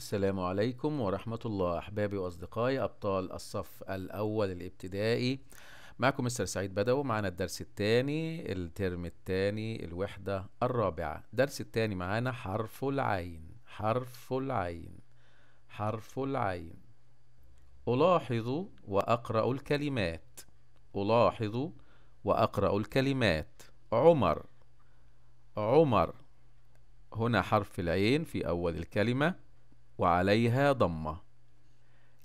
السلام عليكم ورحمة الله أحبابي وأصدقائي أبطال الصف الأول الابتدائي معكم مستر سعيد بدو معانا الدرس الثاني الترم الثاني الوحدة الرابعة الدرس الثاني معانا حرف العين حرف العين حرف العين ألاحظ وأقرأ الكلمات ألاحظ وأقرأ الكلمات عمر عمر هنا حرف العين في أول الكلمة وعليها ضمة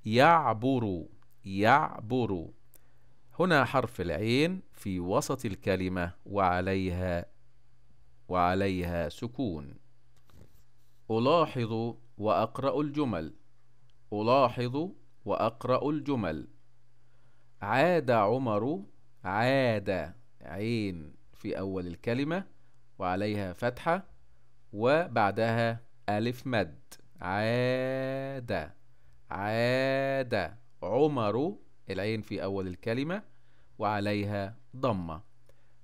يعبر يعبر هنا حرف العين في وسط الكلمة وعليها وعليها سكون ألاحظ وأقرأ الجمل ألاحظ وأقرأ الجمل عاد عمر عاد عين في أول الكلمة وعليها فتحة وبعدها ألف مد عاد عاد عمر العين في أول الكلمة وعليها ضمة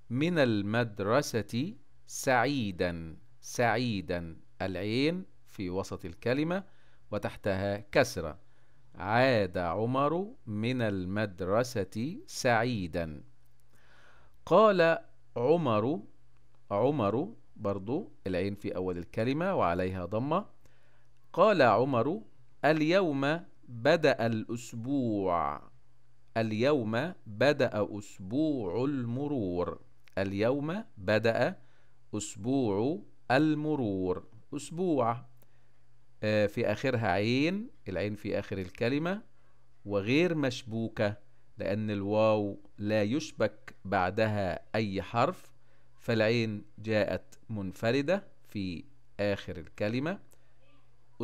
من المدرسة سعيدا سعيدا العين في وسط الكلمة وتحتها كسرة عاد عمر من المدرسة سعيدا قال عمر عمر برضو العين في أول الكلمة وعليها ضمة قال عمر اليوم بدأ الأسبوع اليوم بدأ أسبوع المرور اليوم بدأ أسبوع المرور أسبوع آه، في آخرها عين العين في آخر الكلمة وغير مشبوكة لأن الواو لا يشبك بعدها أي حرف فالعين جاءت منفردة في آخر الكلمة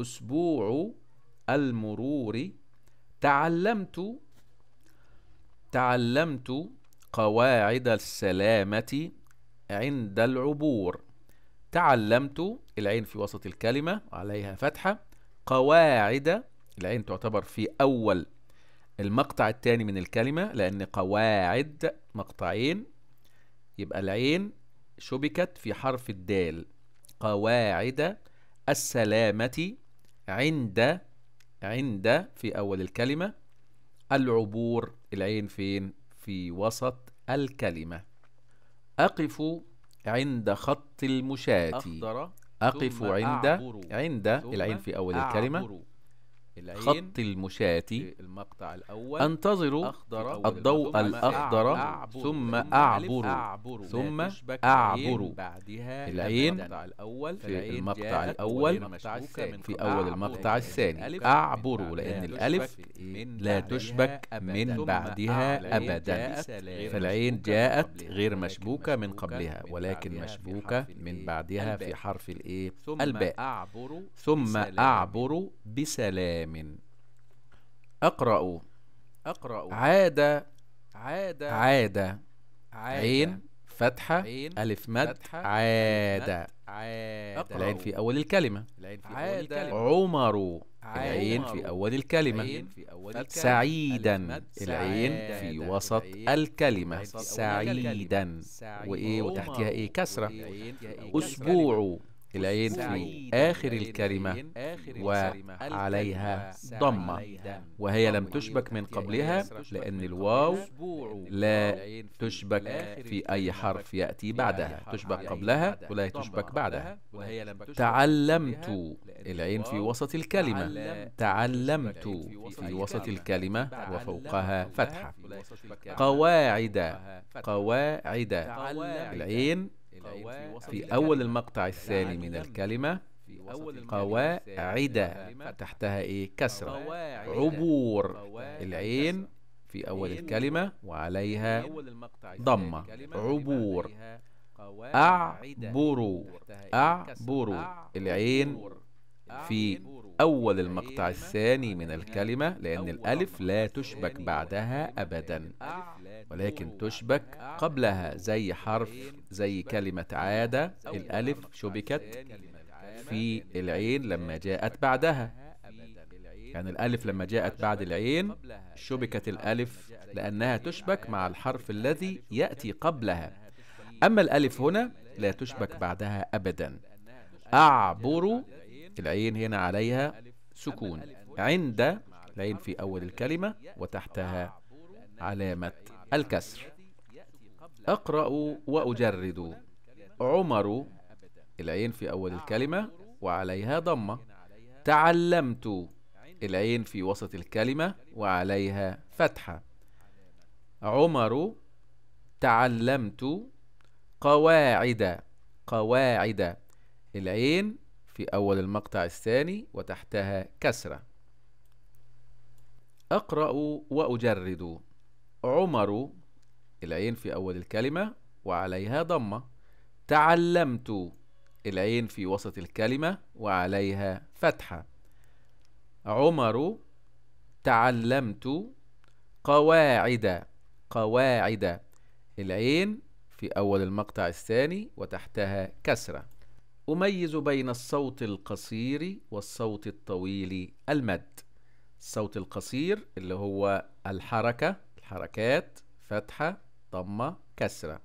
أسبوع المرور تعلمت تعلمت قواعد السلامة عند العبور تعلمت العين في وسط الكلمة عليها فتحة قواعد العين تعتبر في أول المقطع الثاني من الكلمة لأن قواعد مقطعين يبقى العين شبكت في حرف الدال قواعد السلامة عند عند في أول الكلمة العبور العين فين في وسط الكلمة أقف عند خط المشاة أقف عند عند العين في أول أعبر. الكلمة العين خط المشاة المقطع الأول أنتظر أخضر الضوء الأخضر ثم أعبر, أعبر ثم أعبر بعدها العين في المقطع الأول في أول المقطع الثاني أعبر لأن الألف لا تشبك من بعدها أبدا فالعين جاءت غير مشبوكة من قبلها ولكن مشبوكة من بعدها في حرف الإيه الباء ثم أعبر بسلام الثامن أقرأ أقرأ عادة عادة عادة عين فتحة ألف مد عادة عادة العين في أول الكلمة عادة عمر العين في أول الكلمة سعيدا العين في وسط الكلمة سعيدا وإيه وتحتها إيه كسرة إيه؟ أسبوع العين في آخر الكلمة وعليها ضمة وهي لم تشبك من قبلها لأن الواو لا تشبك في أي حرف يأتي يعني بعدها تشبك قبلها ولا تشبك بعدها تعلمت العين في وسط الكلمة تعلمت في وسط الكلمة وفوقها فتحة قواعد قواعد العين إيه؟ في أول المقطع الثاني من الكلمة قواعد تحتها إيه كسرة عبور العين في أول الكلمة وعليها ضمة عبور أعبر أعبر العين في أول المقطع الثاني من الكلمة لأن الألف لا تشبك بعدها أبدا ولكن تشبك قبلها زي حرف زي كلمة عادة الألف شبكت في العين لما جاءت بعدها يعني الألف لما جاءت بعد العين شبكت الألف لأنها تشبك مع الحرف الذي يأتي قبلها أما الألف هنا لا تشبك بعدها أبدا أعبر العين هنا عليها سكون عند العين في أول الكلمة وتحتها علامة الكسر أقرأ وأجرد عمر العين في أول الكلمة وعليها ضمة تعلمت العين في وسط الكلمة وعليها فتحة عمر تعلمت قواعد قواعد العين في أول المقطع الثاني وتحتها كسرة أقرأ وأجرد عمر العين في أول الكلمة وعليها ضمة تعلمت العين في وسط الكلمة وعليها فتحة عمر تعلمت قواعد قواعد العين في أول المقطع الثاني وتحتها كسرة أميز بين الصوت القصير والصوت الطويل المد الصوت القصير اللي هو الحركة الحركات فتحة ضمة كسرة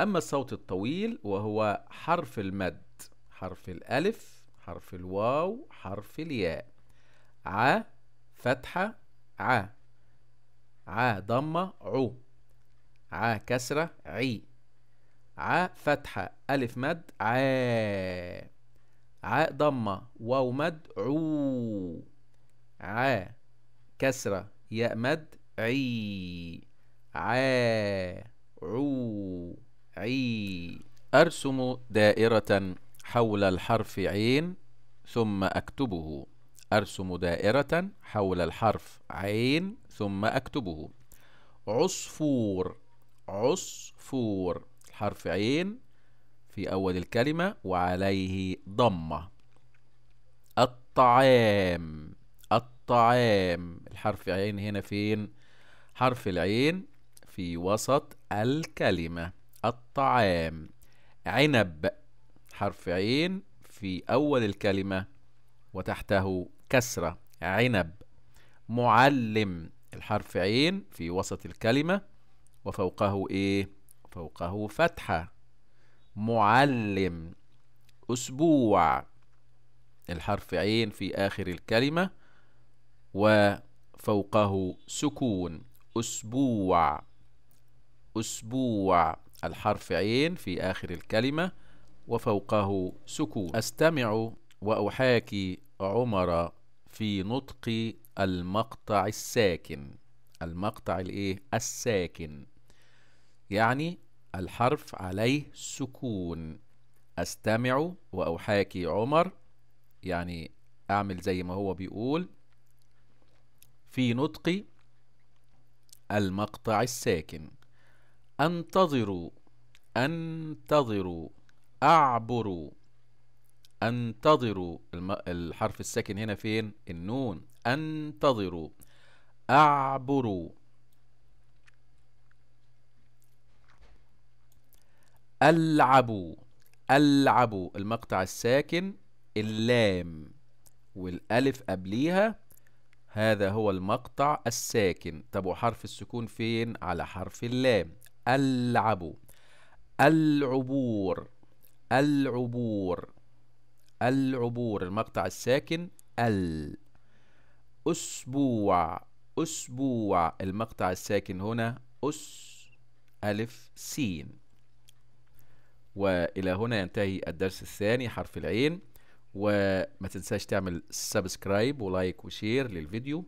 أما الصوت الطويل وهو حرف المد حرف الألف حرف الواو حرف الياء ع فتحة ع ع ضمة عو ع كسرة عي ع فتحة ألف مد ع ع ضمة واو مد عو ع كسرة ياء مد عي ع عو عي أرسم دائرة حول الحرف عين ثم أكتبه أرسم دائرة حول الحرف عين ثم أكتبه عصفور عصفور حرف عين في أول الكلمة وعليه ضمة الطعام الطعام الحرف عين هنا فين حرف العين في وسط الكلمة الطعام عنب حرف عين في أول الكلمة وتحته كسرة عنب معلم الحرف عين في وسط الكلمة وفوقه إيه فوقه فتحة معلم أسبوع الحرف عين في آخر الكلمة وفوقه سكون أسبوع أسبوع الحرف عين في آخر الكلمة وفوقه سكون أستمع وأحاكي عمر في نطق المقطع الساكن المقطع الايه الساكن يعني الحرف عليه سكون أستمع وأوحاكي عمر يعني أعمل زي ما هو بيقول في نطق المقطع الساكن أنتظروا أنتظروا أعبروا أنتظروا الحرف الساكن هنا فين النون أنتظروا أعبروا ألعب ألعب المقطع الساكن اللام والألف قبليها هذا هو المقطع الساكن طب وحرف السكون فين على حرف اللام ألعب العبور العبور العبور المقطع الساكن ال أسبوع أسبوع المقطع الساكن هنا أس ألف سين والى هنا ينتهي الدرس الثاني حرف العين وما تنساش تعمل سبسكرايب ولايك وشير للفيديو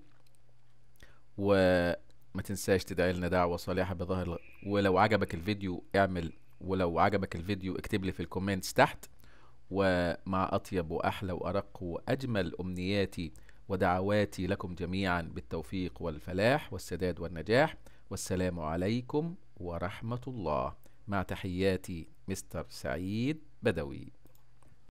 وما تنساش تدعي لنا دعوة صالحة بظاهر ولو عجبك الفيديو اعمل ولو عجبك الفيديو اكتب لي في الكومنتس تحت ومع أطيب وأحلى وأرق وأجمل أمنياتي ودعواتي لكم جميعا بالتوفيق والفلاح والسداد والنجاح والسلام عليكم ورحمة الله مع تحياتي مستر سعيد بدوي